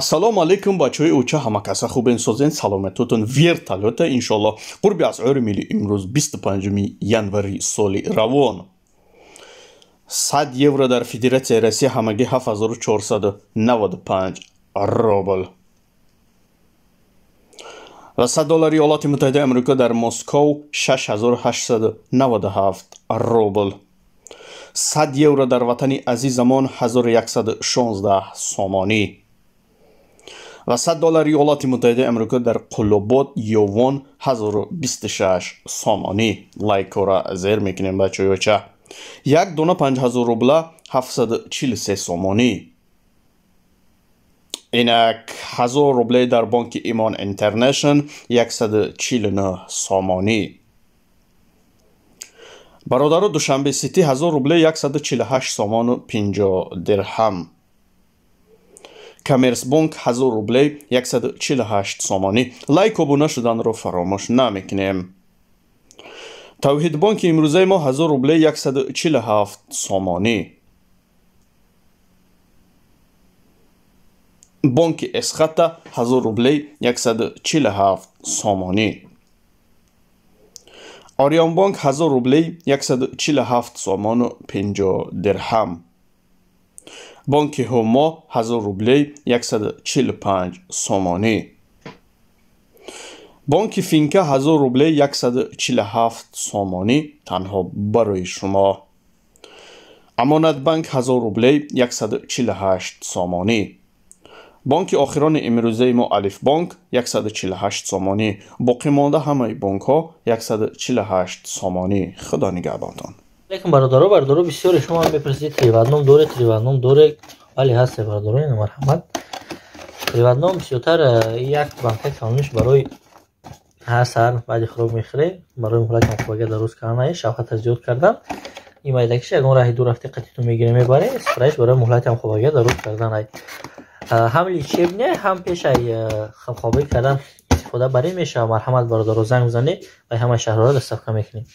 ассалому алейкум бачаҳои уча ҳамакаса хубен созен саломатотон вертолёта иншоалло қурби асъори милли имрӯз 25 январи соли равон 100 евро дар федератсияи россия ҳамагӣ 7495 рубл ва 100 доллари иёлоти муттаҳидаи амрико дар москов 6897 рубл 100 евро дар ватани азизамон 1116 сомонӣ و 100 دلار ایالات متحده امریکا در قلوبات یوان 1026 سامانی لایک را زیر میکنیم بچه بچه یک دونه 5000 روبله 743 سامانی اینک 1000 روبله در بانک ایمان انترنشن 149 سامانی бародару душанбе сити 1000 рубле 148 و 50 درهم. کامرس بانک 1000 روبل 148 سومانی لایک و بونه شدن رو فراموش نمیکنیم توحید بانک امروزه ما 1000 روبل 147 سومانی بانک اسخطا 1000 روبل 147 سومانی آریان بانک 1000 روبل 147 سومان و 50 درهم بانک هما 1000 روبلی 145 سومانی بانک فینکه 1000 روبلی 147 سومانی تنها برای شما امانت بانک 1000 روبلی 148 سومانی بانک آخران امروزه ما الیف بانک 148 سومانی باقی مانده همه بانک ها 148 سومانی خدا نگه یکم برادرو برادرو بسیار شما هم میپرسید داره دوره تریوندنام داره ولی هست این مرحمت تریوندنام بسیارتر یک بانکه کاملش برای هر بعد خروب میخوره برای مخلک هم خوبگه روز کردن شفقت از زیاد کردن این مایدکش اگه راهی دو رفته قطی تو میگیره میبره سپرایش برای مهلت هم خوبگه روز کردن های هم لیچیب نه هم پیش ای خوابی کردن استفاده برای میشه مرحمت برادر زنگ زنه و همه شهرها دستفکه میکنیم